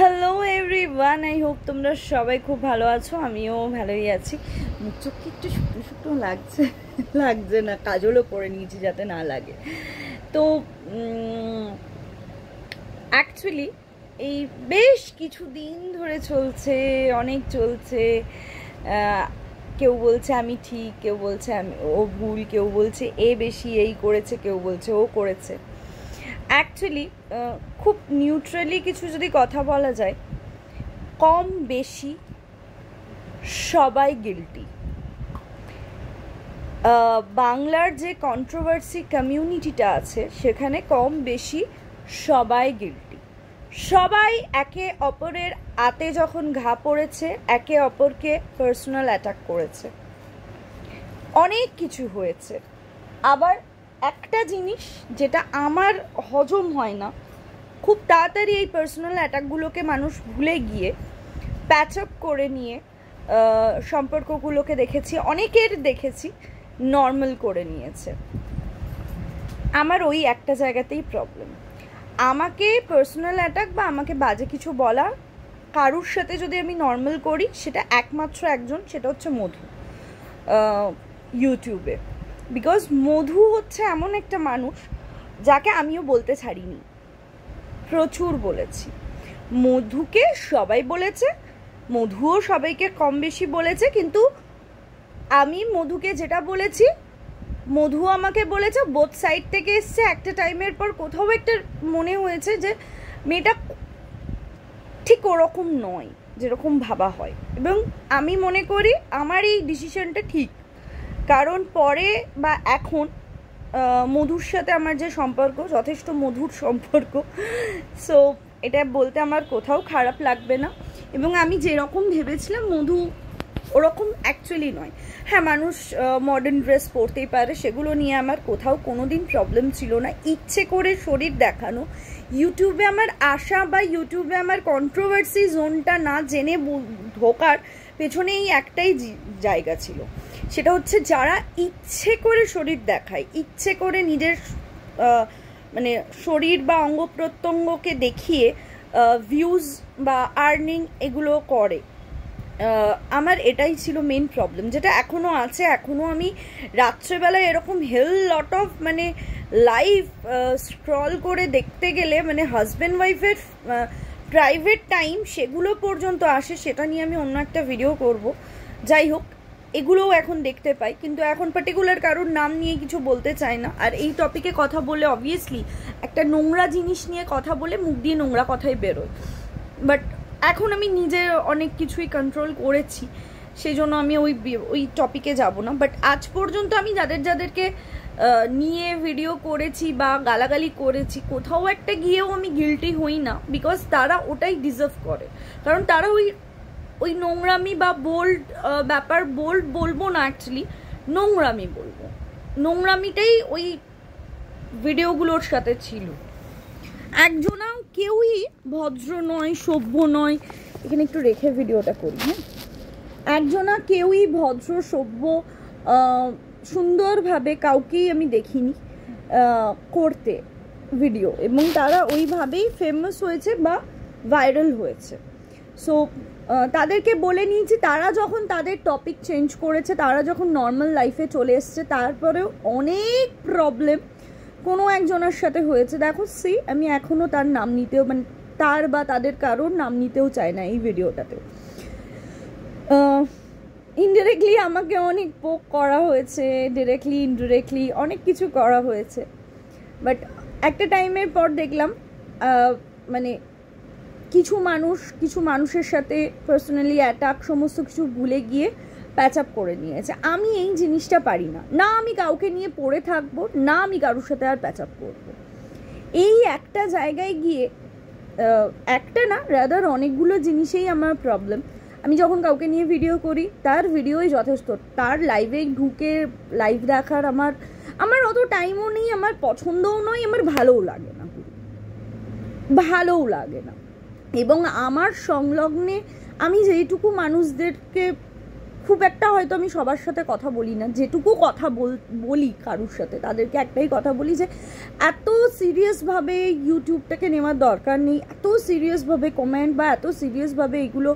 hello everyone I hope তোমরা সবাই খুব ভালো আছো আমিও ভালোই আছি চোখকে একটু শুকনো শুকনো লাগছে লাগছে না কাজলও পরে নিয়েছি যাতে না লাগে তো অ্যাকচুয়ালি এই বেশ কিছু দিন ধরে চলছে অনেক চলছে কেউ বলছে আমি ঠিক কেউ বলছে আমি ও ভুল কেউ বলছে এ বেশি এই করেছে কেউ বলছে ও করেছে অ্যাকচুয়ালি খুব নিউট্রালি কিছু যদি কথা বলা যায় কম বেশি সবাই গিলটি বাংলার যে কন্ট্রোভার্সি কমিউনিটিটা আছে সেখানে কম বেশি সবাই গিলটি সবাই একে অপরের আতে যখন ঘা পড়েছে একে অপরকে পার্সোনাল অ্যাটাক করেছে অনেক কিছু হয়েছে আবার একটা জিনিস যেটা আমার হজম হয় না খুব তাড়াতাড়ি এই পার্সোনাল অ্যাটাকগুলোকে মানুষ ভুলে গিয়ে প্যাচ আপ করে নিয়ে সম্পর্কগুলোকে দেখেছি অনেকের দেখেছি নর্মাল করে নিয়েছে আমার ওই একটা জায়গাতেই প্রবলেম আমাকে পার্সোনাল অ্যাটাক বা আমাকে বাজে কিছু বলা কারুর সাথে যদি আমি নর্মাল করি সেটা একমাত্র একজন সেটা হচ্ছে মধু ইউটিউবে বিকজ মধু হচ্ছে এমন একটা মানুষ যাকে আমিও বলতে ছাড়িনি প্রচুর বলেছি মধুকে সবাই বলেছে মধুও সবাইকে কম বেশি বলেছে কিন্তু আমি মধুকে যেটা বলেছি মধু আমাকে বলেছে বোথ সাইড থেকে এসছে একটা টাইমের পর কোথাও একটা মনে হয়েছে যে মেয়েটা ঠিক ওরকম নয় যেরকম ভাবা হয় এবং আমি মনে করি আমার এই ডিসিশনটা ঠিক কারণ পরে বা এখন মধুর সাথে আমার যে সম্পর্ক যথেষ্ট মধুর সম্পর্ক সো এটা বলতে আমার কোথাও খারাপ লাগবে না এবং আমি যেরকম ভেবেছিলাম মধু ওরকম অ্যাকচুয়ালি নয় হ্যাঁ মানুষ মডার্ন ড্রেস পরতেই পারে সেগুলো নিয়ে আমার কোথাও কোনো দিন প্রবলেম ছিল না ইচ্ছে করে শরীর দেখানো ইউটিউবে আমার আশা বা ইউটিউবে আমার কন্ট্রোভার্সি জোনটা না জেনে ঢোকার পেছনে এই একটাই জায়গা ছিল সেটা হচ্ছে যারা ইচ্ছে করে শরীর দেখায় ইচ্ছে করে নিজের মানে শরীর বা অঙ্গ প্রত্যঙ্গকে দেখিয়ে ভিউজ বা আর্নিং এগুলো করে আমার এটাই ছিল মেন প্রবলেম যেটা এখনও আছে এখনও আমি রাত্রেবেলায় এরকম হেল লট অফ মানে লাইভ স্ক্রল করে দেখতে গেলে মানে হাজব্যান্ড ওয়াইফের প্রাইভেট টাইম সেগুলো পর্যন্ত আসে সেটা নিয়ে আমি অন্য একটা ভিডিও করব যাই হোক এগুলোও এখন দেখতে পাই কিন্তু এখন পার্টিকুলার কারোর নাম নিয়ে কিছু বলতে চায় না আর এই টপিকে কথা বলে অবভিয়াসলি একটা নোংরা জিনিস নিয়ে কথা বলে মুখ দিয়ে নোংরা কথাই বেরোয় বাট এখন আমি নিজে অনেক কিছুই কন্ট্রোল করেছি সেই জন্য আমি ওই ওই টপিকে যাব না বাট আজ পর্যন্ত আমি যাদের যাদেরকে নিয়ে ভিডিও করেছি বা গালাগালি করেছি কোথাও একটা গিয়েও আমি গিলটি হই না বিকজ তারা ওটাই ডিজার্ভ করে কারণ তারা ওই ওই নোংরামি বা বোল্ড ব্যাপার বোল্ড বলবো না অ্যাকচুয়ালি নোংরামি বলবো নোংরামিটাই ওই ভিডিওগুলোর সাথে ছিল একজনাও কেউই ভদ্র নয় সভ্য নয় এখানে একটু রেখে ভিডিওটা করি হ্যাঁ একজনা কেউই ভদ্র সভ্য সুন্দরভাবে কাউকেই আমি দেখিনি করতে ভিডিও এবং তারা ওইভাবেই ফেমাস হয়েছে বা ভাইরাল হয়েছে সো তাদেরকে বলে নিয়েছি তারা যখন তাদের টপিক চেঞ্জ করেছে তারা যখন নর্মাল লাইফে চলে এসছে তারপরেও অনেক প্রবলেম কোনো একজনের সাথে হয়েছে দেখো সি আমি এখনও তার নাম নিতেও মানে তার বা তাদের কারোর নাম নিতেও চায় না এই ভিডিওটাতে ইনডিরেক্টলি আমাকে অনেক পোক করা হয়েছে ডিরেক্টলি ইনডিরেক্টলি অনেক কিছু করা হয়েছে বাট একটা টাইমের পর দেখলাম মানে কিছু মানুষ কিছু মানুষের সাথে পার্সোনালি অ্যাটাক সমস্ত কিছু ভুলে গিয়ে প্যাচ আপ করে নিয়েছে আমি এই জিনিসটা পারি না না আমি কাউকে নিয়ে পড়ে থাকবো না আমি কারোর সাথে আর প্যাচ আপ করবো এই একটা জায়গায় গিয়ে একটা না রাদার অনেকগুলো জিনিসেই আমার প্রবলেম আমি যখন কাউকে নিয়ে ভিডিও করি তার ভিডিওই যথেষ্ট তার লাইভে ঢুকে লাইভ দেখার আমার আমার অত টাইমও নেই আমার পছন্দও নয় আমার ভালোও লাগে না ভালোও লাগে না এবং আমার সংলগ্নে আমি যেইটুকু মানুষদেরকে খুব একটা হয়তো আমি সবার সাথে কথা বলি না যেটুকু কথা বল বলি কারুর সাথে তাদেরকে একটাই কথা বলি যে এত সিরিয়াসভাবে ইউটিউবটাকে নেওয়ার দরকার নেই এত সিরিয়াসভাবে কমেন্ট বা এত সিরিয়াসভাবে এগুলো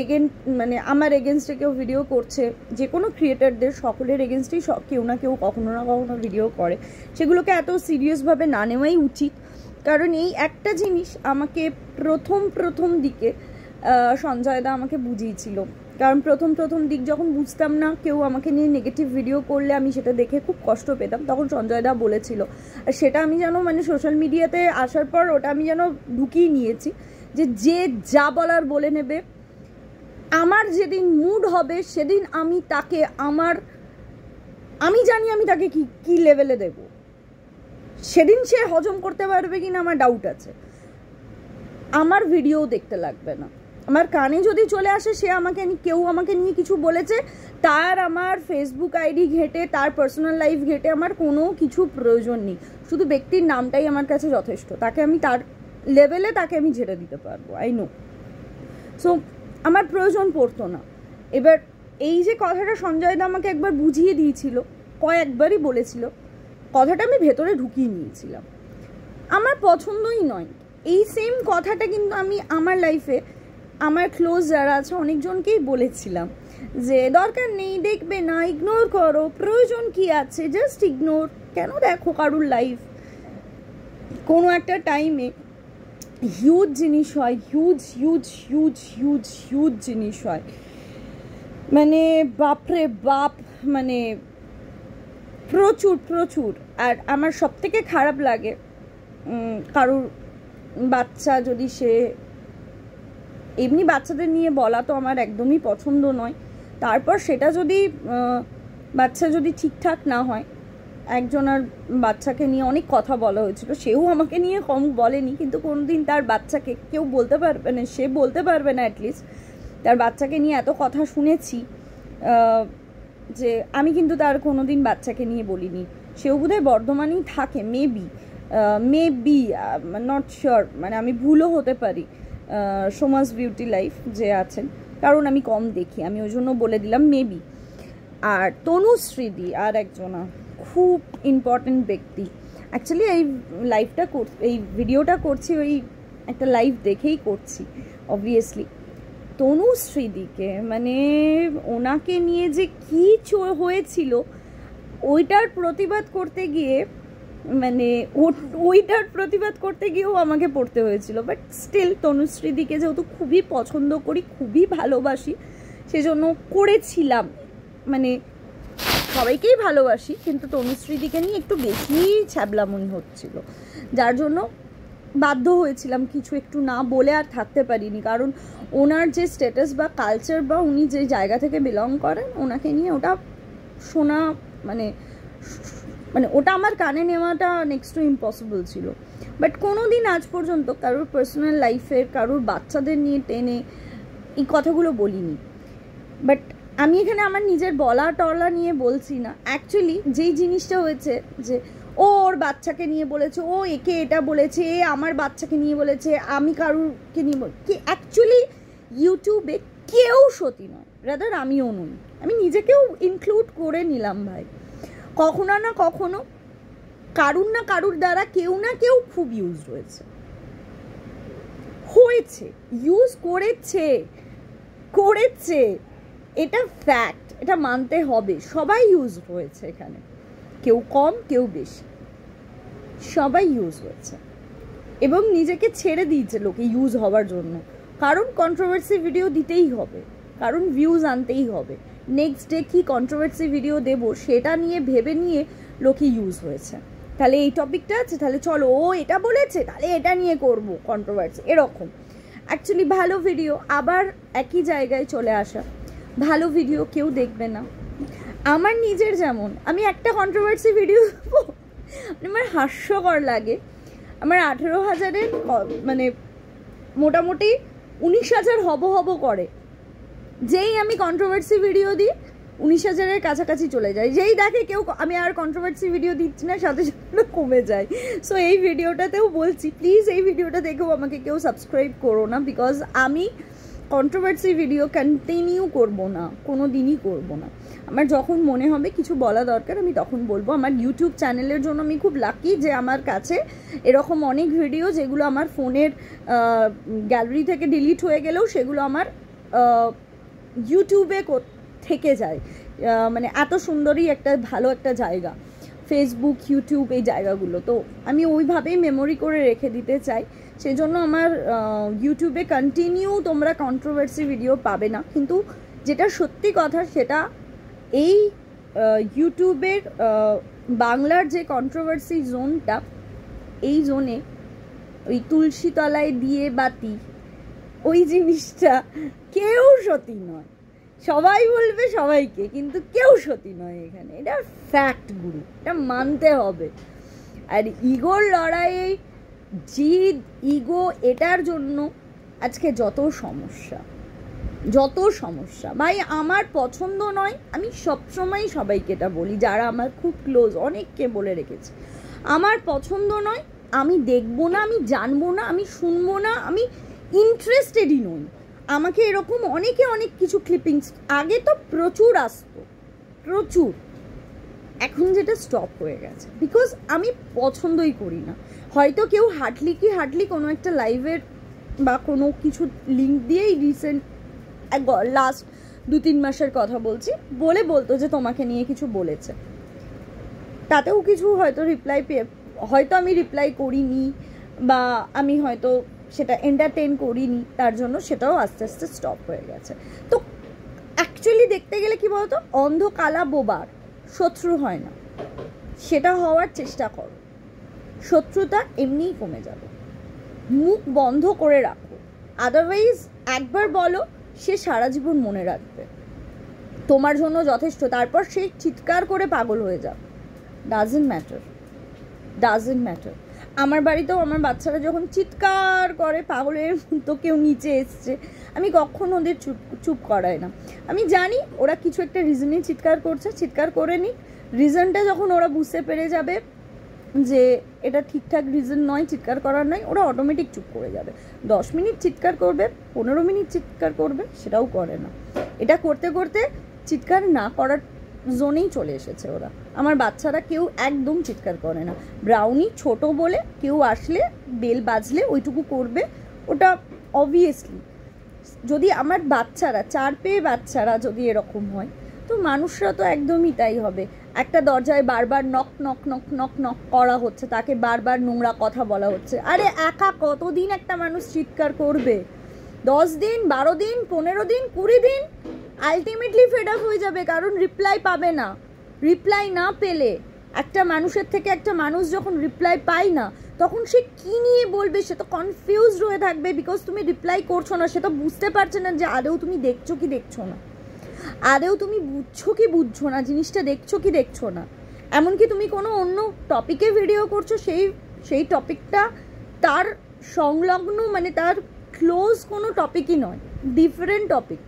এগেন মানে আমার এগেনস্টে কেউ ভিডিও করছে যে কোনো ক্রিয়েটারদের সকলের এগেনস্টেই কেউ না কেউ কখনো না কখনো ভিডিও করে সেগুলোকে এত সিরিয়াসভাবে না নেওয়াই উচিত কারণ এই একটা জিনিস আমাকে প্রথম প্রথম দিকে সঞ্জয়দা আমাকে বুঝিয়েছিল কারণ প্রথম প্রথম দিক যখন বুঝতাম না কেউ আমাকে নিয়ে নেগেটিভ ভিডিও করলে আমি সেটা দেখে খুব কষ্ট পেতাম তখন সঞ্জয়দা বলেছিল আর সেটা আমি যেন মানে সোশ্যাল মিডিয়াতে আসার পর ওটা আমি যেন ঢুকিয়ে নিয়েছি যে যে যা বলার বলে নেবে আমার যেদিন মুড হবে সেদিন আমি তাকে আমার আমি জানি আমি তাকে কি কী লেভেলে দেবো সেদিন সে হজম করতে পারবে কি না আমার ডাউট আছে আমার ভিডিও দেখতে লাগবে না আমার কানে যদি চলে আসে সে আমাকে কেউ আমাকে নিয়ে কিছু বলেছে তার আমার ফেসবুক আইডি ঘেটে তার পার্সোনাল লাইফ ঘেটে আমার কোনো কিছু প্রয়োজন নেই শুধু ব্যক্তির নামটাই আমার কাছে যথেষ্ট তাকে আমি তার লেভেলে তাকে আমি ঝেড়ে দিতে পারবো আই নো সো আমার প্রয়োজন পড়তো না এবার এই যে কথাটা সঞ্জয় দা আমাকে একবার বুঝিয়ে দিয়েছিল কয়েকবারই বলেছিল কথাটা আমি ভেতরে ঢুকিয়ে নিয়েছিলাম আমার পছন্দই নয় এই সেম কথাটা কিন্তু আমি আমার লাইফে আমার ক্লোজ যারা আছে অনেকজনকেই বলেছিলাম যে দরকার নেই দেখবে না ইগনোর করো প্রয়োজন কি আছে জাস্ট ইগনোর কেন দেখো কারুর লাইফ কোনো একটা টাইমে হিউজ জিনিস হয় huge huge huge huge huge জিনিস হয় মানে বাপরে বাপ মানে প্রচুর প্রচুর আর আমার সব থেকে খারাপ লাগে কারুর বাচ্চা যদি সে এমনি বাচ্চাদের নিয়ে বলা তো আমার একদমই পছন্দ নয় তারপর সেটা যদি বাচ্চা যদি ঠিকঠাক না হয় একজনের বাচ্চাকে নিয়ে অনেক কথা বলা হয়েছিল সেও আমাকে নিয়ে কম বলেনি কিন্তু কোনো দিন তার বাচ্চাকে কেউ বলতে পারবে না সে বলতে পারবে না অ্যাটলিস্ট তার বাচ্চাকে নিয়ে এত কথা শুনেছি যে আমি কিন্তু তার কোনো দিন বাচ্চাকে নিয়ে বলিনি সেও বোধহয় বর্ধমানেই থাকে মেবি মেবি নট শিওর মানে আমি ভুলও হতে পারি সোমাস বিউটি লাইফ যে আছেন কারণ আমি কম দেখি আমি ওই জন্য বলে দিলাম মেবি আর তনুশ্রীদি আর একজনা খুব ইম্পর্টেন্ট ব্যক্তি অ্যাকচুয়ালি এই লাইভটা কর এই ভিডিওটা করছি ওই একটা লাইভ দেখেই করছি অবভিয়াসলি তনুশ্রীদিকে মানে ওনাকে নিয়ে যে কী হয়েছিল ওইটার প্রতিবাদ করতে গিয়ে মানে ওইটার প্রতিবাদ করতে গিয়েও আমাকে পড়তে হয়েছিল বাট স্টিল তনুশ্রীদিকে যেহেতু খুবই পছন্দ করি খুবই ভালোবাসি সেজন্য করেছিলাম মানে সবাইকেই ভালোবাসি কিন্তু তনুশ্রীদিকে নিয়ে একটু বেশি ছ্যাবলামুনি হচ্ছিল যার জন্য বাধ্য হয়েছিলাম কিছু একটু না বলে আর থাকতে পারিনি কারণ ওনার যে স্ট্যাটাস বা কালচার বা উনি যে জায়গা থেকে বিলং করেন ওনাকে নিয়ে ওটা শোনা মানে মানে ওটা আমার কানে নেওয়াটা নেক্সট টু ইম্পসিবল ছিল বাট কোনো দিন আজ পর্যন্ত কারোর পার্সোনাল লাইফে কারোর বাচ্চাদের নিয়ে টেনে এই কথাগুলো বলিনি বাট আমি এখানে আমার নিজের বলা টলা নিয়ে বলছি না অ্যাকচুয়ালি যেই জিনিসটা হয়েছে যে ও ওর বাচ্চাকে নিয়ে বলেছে ও একে এটা বলেছে এ আমার বাচ্চাকে নিয়ে বলেছে আমি কারুরকে নিয়ে কি অ্যাকচুয়ালি ইউটিউবে কেউ সতী নয় রাদার আমিও নই আমি নিজেকেও ইনক্লুড করে নিলাম ভাই কখনো না কখনো কারুর না কারুর দ্বারা কেউ না কেউ খুব ইউজ রয়েছে হয়েছে ইউজ করেছে করেছে এটা ফ্যাক্ট এটা মানতে হবে সবাই ইউজ হয়েছে এখানে কেউ কম কেউ বেশি সবাই ইউজ হয়েছে এবং নিজেকে ছেড়ে দিয়েছে লোকে ইউজ হওয়ার জন্য কারণ কন্ট্রোভার্সি ভিডিও দিতেই হবে কারণ ভিউজ আনতেই হবে নেক্সট ডে কী কন্ট্রোভার্সি ভিডিও দেব সেটা নিয়ে ভেবে নিয়ে লোকে ইউজ হয়েছে তাহলে এই টপিকটা আছে তাহলে চলো ও এটা বলেছে তাহলে এটা নিয়ে করব কন্ট্রোভার্সি এরকম অ্যাকচুয়ালি ভালো ভিডিও আবার একই জায়গায় চলে আসা ভালো ভিডিও কেউ দেখবে না আমার নিজের যেমন আমি একটা কন্ট্রোভার্সি ভিডিও আমার মানে হাস্যকর লাগে আমার আঠেরো হাজারের মানে মোটামুটি উনিশ হাজার হব হব করে যেই আমি কন্ট্রোভার্সি ভিডিও দিই উনিশ হাজারের কাছাকাছি চলে যায় যেই দেখে কেউ আমি আর কন্ট্রোভার্সি ভিডিও দিচ্ছি না সাথে সাথে কমে যায় সো এই ভিডিওটাতেও বলছি প্লিজ এই ভিডিওটা দেখেও আমাকে কেউ সাবস্ক্রাইব করো না বিকজ আমি কন্ট্রোভার্সি ভিডিও কন্টিনিউ করব না কোনো দিনই করব না আমার যখন মনে হবে কিছু বলা দরকার আমি তখন বলবো আমার ইউটিউব চ্যানেলের জন্য আমি খুব লাকি যে আমার কাছে এরকম অনেক ভিডিও যেগুলো আমার ফোনের গ্যালারি থেকে ডিলিট হয়ে গেলেও সেগুলো আমার ইউটিউবে থেকে যায় মানে এত সুন্দরই একটা ভালো একটা জায়গা ফেসবুক ইউটিউব এই জায়গাগুলো তো আমি ওইভাবেই মেমোরি করে রেখে দিতে চাই সেই জন্য আমার ইউটিউবে কন্টিনিউ তোমরা কন্ট্রোভার্সি ভিডিও পাবে না কিন্তু যেটা সত্যি কথা সেটা এই ইউটিউবের বাংলার যে কন্ট্রোভার্সি জোনটা এই জোনে ওই তুলসী তলায় দিয়ে বাতি ওই জিনিসটা কেউ সতী নয় সবাই বলবে সবাইকে কিন্তু কেউ সতী নয় এখানে এটা ফ্যাক্ট গুরু এটা মানতে হবে আর ইগোর লড়াইয়ে জিদ ইগো এটার জন্য আজকে যত সমস্যা যত সমস্যা ভাই আমার পছন্দ নয় আমি সবসময় সবাইকে এটা বলি যারা আমার খুব ক্লোজ অনেককে বলে রেখেছে আমার পছন্দ নয় আমি দেখব না আমি জানবো না আমি শুনবো না আমি ইন্টারেস্টেডই নই আমাকে এরকম অনেকে অনেক কিছু ক্লিপিংস আগে তো প্রচুর আসতো প্রচুর এখন যেটা স্টপ হয়ে গেছে বিকজ আমি পছন্দই করি না হয়তো কেউ হাটলি কি হাটলি কোনো একটা লাইভের বা কোনো কিছু লিঙ্ক দিয়েই রিসেন্ট এক লাস্ট দু তিন মাসের কথা বলছি বলে বলতো যে তোমাকে নিয়ে কিছু বলেছে তাতেও কিছু হয়তো রিপ্লাই পেয়ে হয়তো আমি রিপ্লাই করিনি বা আমি হয়তো সেটা এন্টারটেন করিনি তার জন্য সেটাও আস্তে আস্তে স্টপ হয়ে গেছে তো অ্যাকচুয়ালি দেখতে গেলে কি বলতো অন্ধকালা বোবার শত্রু হয় না সেটা হওয়ার চেষ্টা করো শত্রুতা এমনিই কমে যাবে মুখ বন্ধ করে রাখো আদারওয়াইজ একবার বলো সে সারা জীবন মনে রাখবে তোমার জন্য যথেষ্ট তারপর সে চিৎকার করে পাগল হয়ে যাবে ডাজেন্ট ম্যাটার ডাজেন্ট ম্যাটার আমার বাড়িতেও আমার বাচ্চারা যখন চিৎকার করে পাগলের তো কেউ নিচে এসছে আমি কখনো ওদের চুপ চুপ করাই না আমি জানি ওরা কিছু একটা রিজনে চিৎকার করছে চিৎকার করে নিই রিজনটা যখন ওরা বুঝতে পেরে যাবে যে এটা ঠিকঠাক রিজন নয় চিৎকার করার নয় ওরা অটোমেটিক চুপ করে যাবে দশ মিনিট চিৎকার করবে পনেরো মিনিট চিৎকার করবে সেটাও করে না এটা করতে করতে চিৎকার না করার জোনেই চলে এসেছে ওরা আমার বাচ্চারা কেউ একদম চিৎকার করে না ব্রাউনি ছোট বলে কেউ আসলে বেল বাজলে ওইটুকু করবে ওটা অবভিয়াসলি যদি আমার বাচ্চারা চার পেয়ে বাচ্চারা যদি এরকম হয় তো মানুষরা তো একদমই তাই হবে একটা দরজায় বারবার knock knock knock knock knock করা হচ্ছে তাকে বারবার নোংরা কথা বলা হচ্ছে আরে একা কতদিন একটা মানুষ চিৎকার করবে দশ দিন বারো দিন পনেরো দিন কুড়ি দিন আলটিমেটলি ফেড আপ হয়ে যাবে কারণ রিপ্লাই পাবে না রিপ্লাই না পেলে একটা মানুষের থেকে একটা মানুষ যখন রিপ্লাই পায় না তখন সে কী নিয়ে বলবে সে তো কনফিউজড হয়ে থাকবে বিকজ তুমি রিপ্লাই করছো না সে তো বুঝতে পারছে না যে আদৌ তুমি দেখছো কি দেখছো না আদেও তুমি বুঝছো কি বুঝছো না জিনিসটা দেখছো কি দেখছো না এমনকি তুমি কোনো অন্য টপিকে ভিডিও করছো সেই সেই টপিকটা তার সংলগ্ন মানে তার ক্লোজ কোনো টপিকই নয় ডিফারেন্ট টপিক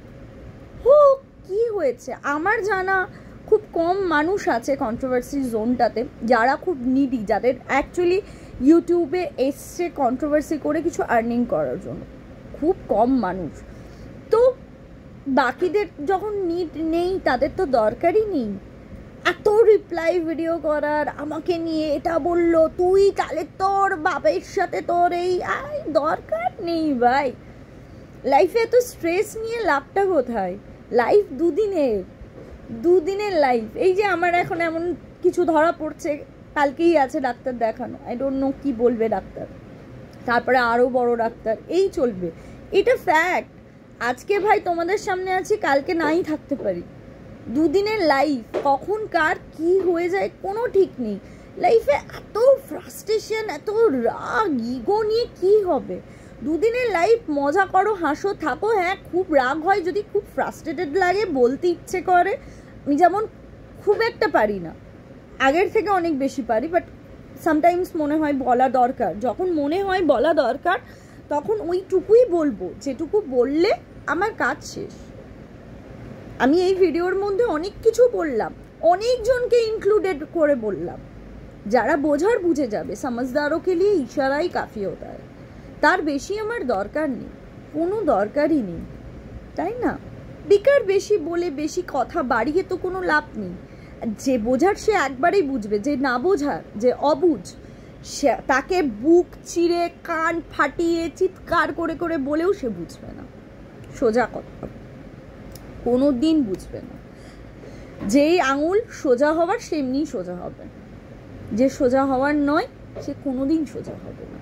হো কি হয়েছে আমার জানা খুব কম মানুষ আছে কন্ট্রোভার্সি জোনটাতে যারা খুব নিডি যাদের অ্যাকচুয়ালি ইউটিউবে এসছে কন্ট্রোভার্সি করে কিছু আর্নিং করার জন্য খুব কম মানুষ বাকিদের যখন নিট নেই তাদের তো দরকারই নেই এত রিপ্লাই ভিডিও করার আমাকে নিয়ে এটা বললো তুই তাহলে তোর বাবাইয়ের সাথে তোর এই আই দরকার নেই ভাই লাইফে এত স্ট্রেস নিয়ে লাভটা কোথায় লাইফ দুদিনের দুদিনের লাইফ এই যে আমার এখন এমন কিছু ধরা পড়ছে কালকেই আছে ডাক্তার দেখানো আই ডোন্ট নো কী বলবে ডাক্তার তারপরে আরও বড় ডাক্তার এই চলবে এটা ফ্যাক্ট আজকে ভাই তোমাদের সামনে আছি কালকে নাই থাকতে পারি দুদিনের লাইফ কখন কার কি হয়ে যায় কোনো ঠিক নেই লাইফে এত ফ্রাস্ট্রেশন এত রাগ ইগো নিয়ে কি হবে দুদিনের লাইফ মজা করো হাসো থাকো হ্যাঁ খুব রাগ হয় যদি খুব ফ্রাস্ট্রেটেড লাগে বলতে ইচ্ছে করে আমি যেমন খুব একটা পারি না আগের থেকে অনেক বেশি পারি বাট সামটাইমস মনে হয় বলা দরকার যখন মনে হয় বলা দরকার তখন ওইটুকুই বলবো যেটুকু বললে আমার কাজ শেষ আমি এই ভিডিওর মধ্যে অনেক কিছু বললাম অনেকজনকে ইনক্লুডেড করে বললাম যারা বোঝার বুঝে যাবে সমাজদারকে নিয়ে ইশারাই কাফি হতে তার বেশি আমার দরকার নেই কোনো দরকারই নেই তাই না বেকার বেশি বলে বেশি কথা বাড়িয়ে তো কোনো লাভ নেই যে বোঝার সে একবারেই বুঝবে যে না বোঝার যে অবুঝ তাকে বুক চিড়ে কান ফাটিয়ে চিৎকার করে করে বলেও সে বুঝবে না সোজা কথা কোনো দিন বুঝবে না যেই আঙুল সোজা হওয়ার সেমনি সোজা হবে যে সোজা হওয়ার নয় সে কোনো দিন সোজা হবে না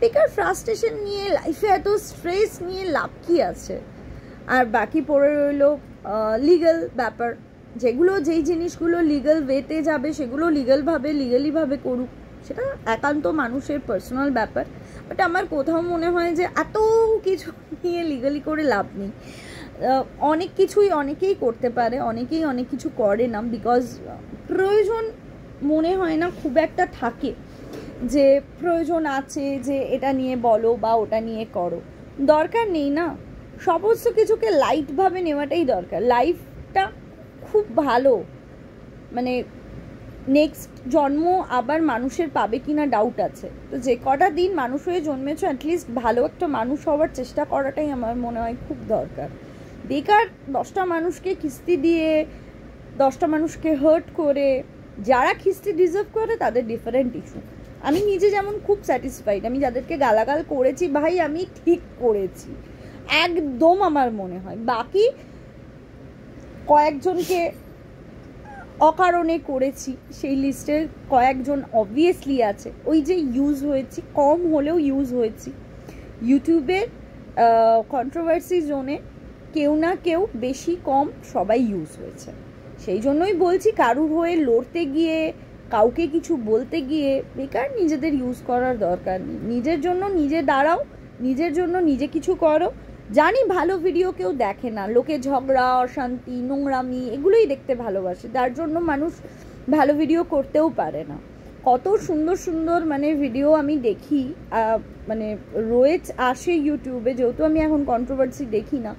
বেকার ফ্রাস্ট্রেশন নিয়ে লাইফে এত স্ট্রেস নিয়ে লাভ কী আছে আর বাকি পড়ে রইল লিগাল ব্যাপার যেগুলো যেই জিনিসগুলো লিগাল ওয়েতে যাবে সেগুলো লিগালভাবে লিগালিভাবে করুক সেটা একান্ত মানুষের পার্সোনাল ব্যাপার বাট আমার কোথাও মনে হয় যে এত কিছু নিয়ে লিগালি করে লাভ নেই অনেক কিছুই অনেকেই করতে পারে অনেকেই অনেক কিছু করে না বিকজ প্রয়োজন মনে হয় না খুব একটা থাকে যে প্রয়োজন আছে যে এটা নিয়ে বলো বা ওটা নিয়ে করো দরকার নেই না সমস্ত কিছুকে লাইটভাবে নেওয়াটাই দরকার লাইফটা খুব ভালো মানে নেক্সট জন্ম আবার মানুষের পাবে কি না ডাউট আছে তো যে কটা দিন মানুষ হয়ে জন্মেছ অ্যাটলিস্ট ভালো একটা মানুষ হওয়ার চেষ্টা করাটাই আমার মনে হয় খুব দরকার বেকার দশটা মানুষকে খিস্তি দিয়ে দশটা মানুষকে হার্ট করে যারা খিস্তি ডিজার্ভ করে তাদের ডিফারেন্ট ইস্যু আমি নিজে যেমন খুব স্যাটিসফাইড আমি যাদেরকে গালাগাল করেছি ভাই আমি ঠিক করেছি একদম আমার মনে হয় বাকি কয়েকজনকে অকারণে করেছি সেই লিস্টের কয়েকজন অবভিয়াসলি আছে ওই যে ইউজ হয়েছি কম হলেও ইউজ হয়েছি ইউটিউবের কন্ট্রোভার্সি জোনে কেউ না কেউ বেশি কম সবাই ইউজ হয়েছে সেই জন্যই বলছি কারুর হয়ে লড়তে গিয়ে কাউকে কিছু বলতে গিয়ে বেকার নিজেদের ইউজ করার দরকার নেই নিজের জন্য নিজে দাঁড়াও নিজের জন্য নিজে কিছু করো জানি ভালো ভিডিও কেউ দেখে না লোকে ঝগড়া অশান্তি নোংরামি এগুলোই দেখতে ভালোবাসে যার জন্য মানুষ ভালো ভিডিও করতেও পারে না কত সুন্দর সুন্দর মানে ভিডিও আমি দেখি মানে রোজ আসে ইউটিউবে যেহেতু আমি এখন কন্ট্রোভার্সি দেখি না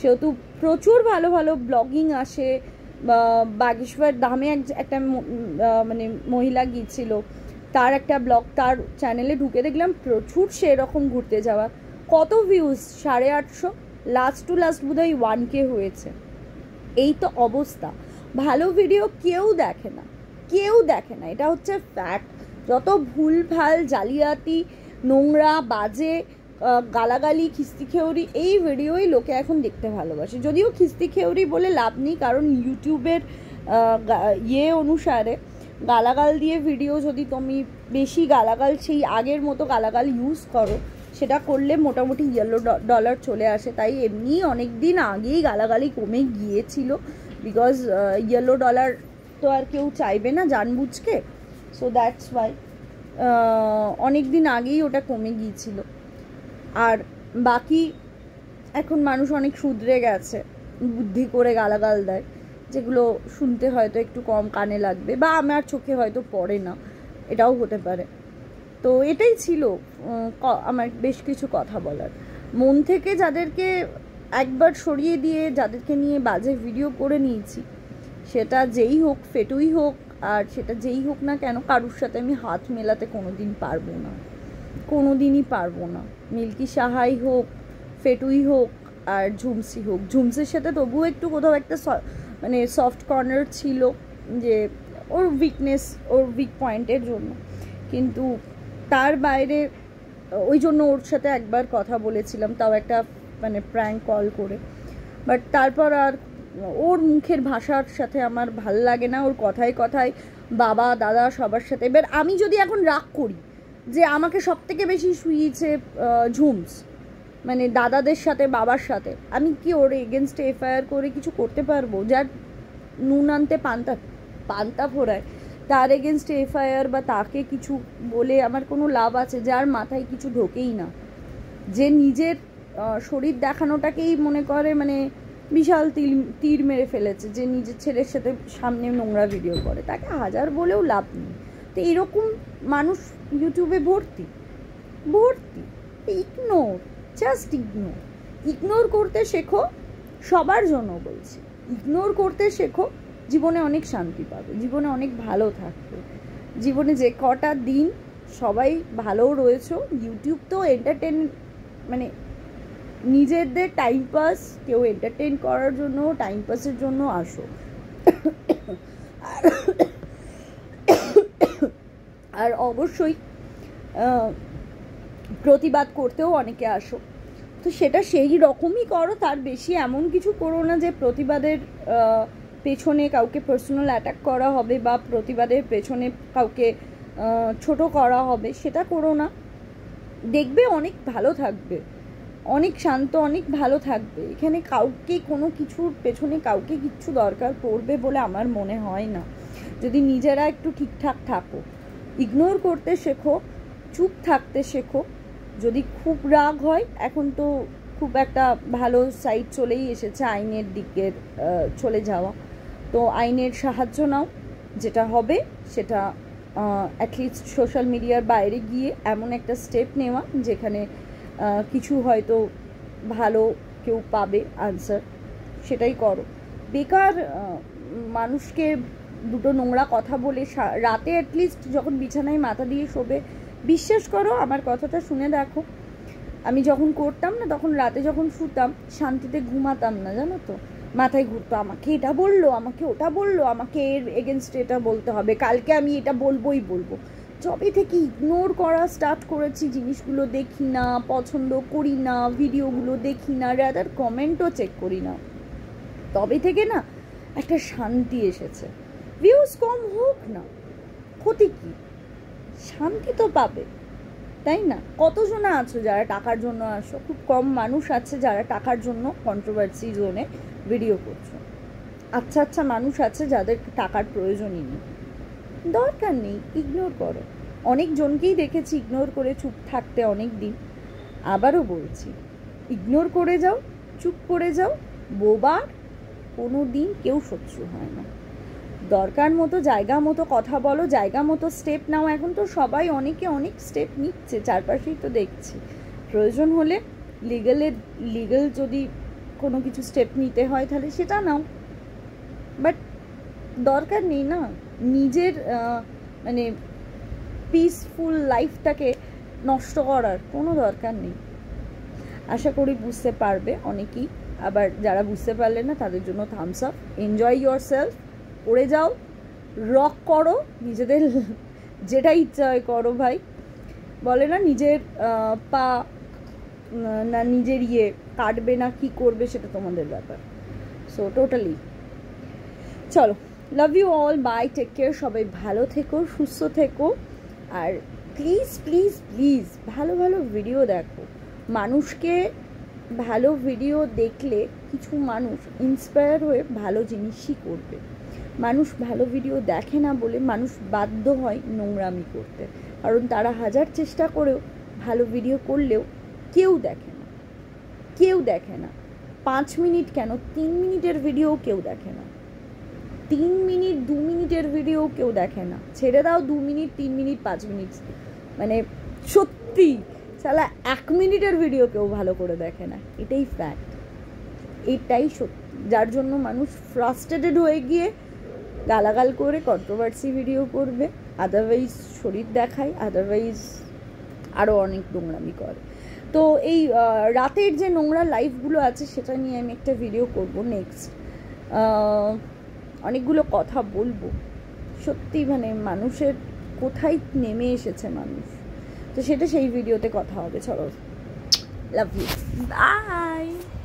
সেহেতু প্রচুর ভালো ভালো ব্লগিং আসে বাগেশ্বর দামে একটা মানে মহিলা গিয়েছিল তার একটা ব্লগ তার চ্যানেলে ঢুকে দেখলাম প্রচুর সেরকম ঘুরতে যাওয়া কত ভিউজ সাড়ে আটশো লাস্ট টু লাস্ট হয় ওয়ান কে হয়েছে এই তো অবস্থা ভালো ভিডিও কেউ দেখে না কেউ দেখে না এটা হচ্ছে ফ্যাক্ট যত ভুলভাল জালিয়াতি নোংরা বাজে গালাগালি খিস্তি খেউরি এই ভিডিওই লোকে এখন দেখতে ভালোবাসে যদিও খিস্তি খেউরি বলে লাভ নেই কারণ ইউটিউবের ইয়ে অনুসারে গালাগাল দিয়ে ভিডিও যদি তুমি বেশি গালাগাল সেই আগের মতো গালাগাল ইউজ করো সেটা করলে মোটামুটি ইয়েলো ডলার চলে আসে তাই এমনি অনেক দিন আগেই গালাগালি কমে গিয়েছিল বিকজ ইয়েলো ডলার তো আর কেউ চাইবে না জানবুঝকে সো দ্যাটস ওয়াই অনেক দিন আগেই ওটা কমে গিয়েছিল আর বাকি এখন মানুষ অনেক শুধরে গেছে বুদ্ধি করে গালাগাল দেয় যেগুলো শুনতে হয়তো একটু কম কানে লাগবে বা আমার চোখে হয়তো পড়ে না এটাও হতে পারে তো এটাই ছিল আমার বেশ কিছু কথা বলার মন থেকে যাদেরকে একবার সরিয়ে দিয়ে যাদেরকে নিয়ে বাজে ভিডিও করে নিয়েছি সেটা যেই হোক ফেটুই হোক আর সেটা যেই হোক না কেন কারুর সাথে আমি হাত মেলাতে কোনো দিন পারবো না কোনো দিনই পারবো না মিল্কি সাহাই হোক ফেটুই হোক আর ঝুমসি হোক ঝুমসির সাথে তবুও একটু কোথাও একটা মানে সফট কর্নার ছিল যে ওর উইকনেস ওর উইক পয়েন্টের জন্য কিন্তু তার বাইরে ওই জন্য ওর সাথে একবার কথা বলেছিলাম তাও একটা মানে প্র্যাঙ্ক কল করে বাট তারপর আর ওর মুখের ভাষার সাথে আমার ভাল লাগে না ওর কথায় কথায় বাবা দাদা সবার সাথে এবার আমি যদি এখন রাগ করি যে আমাকে সব থেকে বেশি শুইয়েছে ঝুমস মানে দাদাদের সাথে বাবার সাথে আমি কি ওর এগেনস্টে এফআইআর করে কিছু করতে পারবো যার নুন আনতে পান্তা পান্তা ফোরায় তার এগেনস্টে এফআইআর বা তাকে কিছু বলে আমার কোনো লাভ আছে যার মাথায় কিছু ঢোকেই না যে নিজের শরীর দেখানোটাকেই মনে করে মানে বিশাল তীর তীর মেরে ফেলেছে যে নিজের ছেলের সাথে সামনে নোংরা ভিডিও করে তাকে হাজার বলেও লাভ নেই তো এরকম মানুষ ইউটিউবে ভর্তি ভর্তি ইগনোর জাস্ট ইগনোর ইগনোর করতে শেখো সবার জন্য বলছি ইগনোর করতে শেখো জীবনে অনেক শান্তি পাবে জীবনে অনেক ভালো থাকবে জীবনে যে কটা দিন সবাই ভালোও রয়েছে ইউটিউব তো এন্টারটেন মানে নিজেদের টাইম পাস কেউ এন্টারটেন করার জন্য টাইম পাসের জন্য আসো আর অবশ্যই প্রতিবাদ করতেও অনেকে আসো তো সেটা সেই রকমই করো তার বেশি এমন কিছু করো না যে প্রতিবাদের পেছনে কাউকে পার্সোনাল অ্যাটাক করা হবে বা প্রতিবাদের পেছনে কাউকে ছোট করা হবে সেটা করো না দেখবে অনেক ভালো থাকবে অনেক শান্ত অনেক ভালো থাকবে এখানে কাউকে কোনো কিছুর পেছনে কাউকে কিচ্ছু দরকার পড়বে বলে আমার মনে হয় না যদি নিজেরা একটু ঠিকঠাক থাকো ইগনোর করতে শেখো চুপ থাকতে শেখো যদি খুব রাগ হয় এখন তো খুব একটা ভালো সাইড চলেই এসেছে আইনের দিকের চলে যাওয়া তো আইনের সাহায্য নাও যেটা হবে সেটা অ্যাটলিস্ট সোশ্যাল মিডিয়ার বাইরে গিয়ে এমন একটা স্টেপ নেওয়া যেখানে কিছু হয়তো ভালো কেউ পাবে আনসার সেটাই করো বেকার মানুষকে দুটো নোংরা কথা বলে রাতে অ্যাটলিস্ট যখন বিছানায় মাথা দিয়ে শোবে বিশ্বাস করো আমার কথাটা শুনে দেখো আমি যখন করতাম না তখন রাতে যখন শুতাম শান্তিতে ঘুমাতাম না জানো তো মাথায় ঘুরতো আমাকে এটা বললো আমাকে ওটা বললো আমাকে এর এগেনস্ট এটা বলতে হবে কালকে আমি এটা বলবোই বলবো যবে থেকে ইগনোর করা স্টার্ট করেছি জিনিসগুলো দেখি না পছন্দ করি না ভিডিওগুলো দেখি না রাদার কমেন্টও চেক করি না তবে থেকে না একটা শান্তি এসেছে ভিউজ কম হোক না ক্ষতি কী শান্তি তো পাবে তাই না কতজন আছো যারা টাকার জন্য আসো খুব কম মানুষ আছে যারা টাকার জন্য কন্ট্রোভার্সি জোনে ভিডিও করছো আচ্ছা আচ্ছা মানুষ আছে যাদের টাকার প্রয়োজনই নেই দরকার নেই ইগনোর করো অনেকজনকেই দেখেছি ইগনোর করে চুপ থাকতে অনেক দিন আবারও বলছি ইগনোর করে যাও চুপ করে যাও বোবার কোনো দিন কেউ শত্রু হয় না দরকার মতো জায়গা মতো কথা বলো জায়গা মতো স্টেপ নাও এখন তো সবাই অনেকে অনেক স্টেপ নিচ্ছে চারপাশেই তো দেখছি প্রয়োজন হলে লিগালের লিগাল যদি কোনো কিছু স্টেপ নিতে হয় তাহলে সেটা নাও বাট দরকার নেই না নিজের মানে পিসফুল লাইফটাকে নষ্ট করার কোনো দরকার নেই আশা করি বুঝতে পারবে অনেকেই আবার যারা বুঝতে পারলে না তাদের জন্য Thums Up enjoy your self পড়ে যাও রক করো নিজেদের যেটা ইচ্ছা হয় করো ভাই বলে না নিজের পা না নিজের ইয়ে কাটবে না কি করবে সেটা তোমাদের ব্যাপার সো টোটালি চলো love you all bye take care সবাই ভালো থেকো সুস্থ থেকো আর প্লিজ প্লিজ প্লিজ ভালো ভালো ভিডিও দেখো মানুষকে ভালো ভিডিও দেখলে কিছু মানুষ ইন্সপায়ার হয়ে ভালো জিনিসই করবে মানুষ ভালো ভিডিও দেখে না বলে মানুষ বাধ্য হয় নোংরামি করতে কারণ তারা হাজার চেষ্টা করেও ভালো ভিডিও করলেও কেউ দেখে না কেউ দেখে না পাঁচ মিনিট কেন তিন মিনিটের ভিডিও কেউ দেখে না তিন মিনিট দু মিনিটের ভিডিও কেউ দেখে না ছেড়ে দাও দু মিনিট তিন মিনিট পাঁচ মিনিট মানে সত্যি সালা এক মিনিটের ভিডিও কেউ ভালো করে দেখে না এটাই ফ্যাক্ট এটাই সত্যি যার জন্য মানুষ ফ্রাস্ট্রেটেড হয়ে গিয়ে গালাগাল করে কন্ট্রোভার্সি ভিডিও করবে আদারওয়াইজ শরীর দেখায় আদারওয়াইজ আরও অনেক নোংরামি করে তো এই রাতের যে নোংরা লাইফগুলো আছে সেটা নিয়ে আমি একটা ভিডিও করব নেক্সট অনেকগুলো কথা বলবো সত্যি মানে মানুষের কোথায় নেমে এসেছে মানুষ তো সেটা সেই ভিডিওতে কথা হবে চলো লাভ ইউ বাই